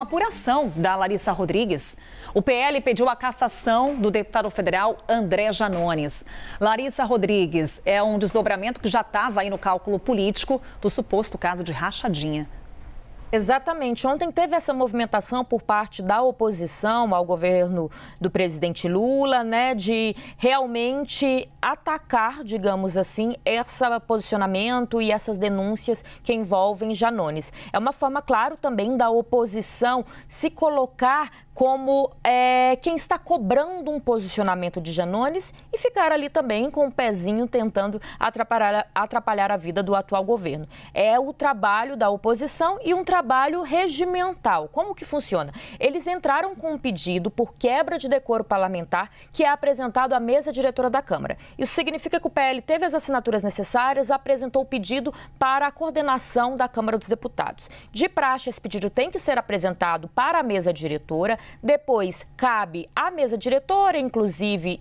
apuração da Larissa Rodrigues. O PL pediu a cassação do deputado federal André Janones. Larissa Rodrigues é um desdobramento que já estava aí no cálculo político do suposto caso de rachadinha. Exatamente. Ontem teve essa movimentação por parte da oposição ao governo do presidente Lula, né, de realmente atacar, digamos assim, esse posicionamento e essas denúncias que envolvem Janones. É uma forma, claro, também da oposição se colocar como é, quem está cobrando um posicionamento de Janones e ficar ali também com o pezinho tentando atrapalhar, atrapalhar a vida do atual governo. É o trabalho da oposição e um trabalho trabalho regimental. Como que funciona? Eles entraram com um pedido por quebra de decoro parlamentar que é apresentado à mesa diretora da Câmara. Isso significa que o PL teve as assinaturas necessárias, apresentou o pedido para a coordenação da Câmara dos Deputados. De praxe, esse pedido tem que ser apresentado para a mesa diretora, depois cabe à mesa diretora, inclusive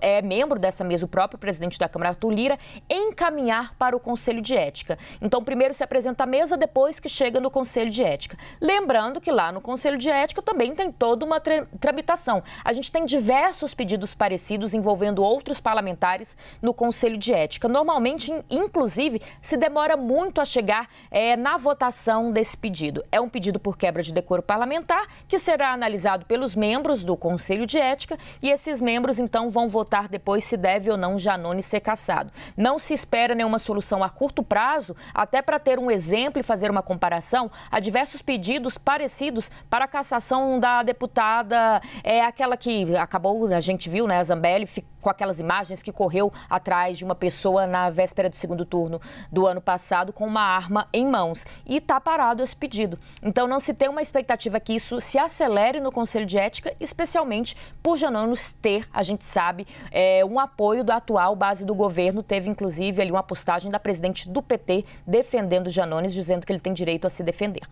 é membro dessa mesa, o próprio presidente da Câmara, Arthur Lira, encaminhar para o Conselho de Ética. Então, primeiro se apresenta à mesa, depois que chega no Conselho de Ética. Lembrando que lá no Conselho de Ética também tem toda uma tramitação. A gente tem diversos pedidos parecidos envolvendo outros parlamentares no Conselho de Ética. Normalmente, inclusive, se demora muito a chegar é, na votação desse pedido. É um pedido por quebra de decoro parlamentar que será analisado pelos membros do Conselho de Ética e esses membros, então, vão votar votar depois se deve ou não Janone ser cassado. Não se espera nenhuma solução a curto prazo, até para ter um exemplo e fazer uma comparação, há diversos pedidos parecidos para a cassação da deputada, é aquela que acabou, a gente viu, né, a Zambelli ficou com aquelas imagens que correu atrás de uma pessoa na véspera do segundo turno do ano passado com uma arma em mãos. E está parado esse pedido. Então não se tem uma expectativa que isso se acelere no Conselho de Ética, especialmente por Janones ter, a gente sabe, é, um apoio da atual base do governo. Teve, inclusive, ali uma postagem da presidente do PT defendendo Janones, dizendo que ele tem direito a se defender.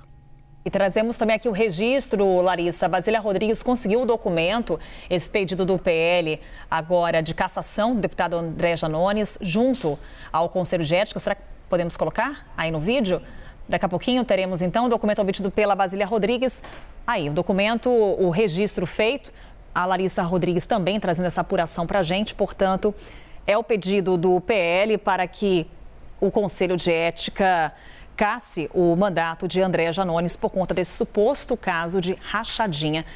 E trazemos também aqui o registro, Larissa. A Basília Rodrigues conseguiu o documento, esse pedido do PL agora de cassação do deputado André Janones, junto ao Conselho de Ética. Será que podemos colocar aí no vídeo? Daqui a pouquinho teremos então o documento obtido pela Basília Rodrigues. Aí, o documento, o registro feito. A Larissa Rodrigues também trazendo essa apuração para a gente. Portanto, é o pedido do PL para que o Conselho de Ética casse o mandato de André Janones por conta desse suposto caso de rachadinha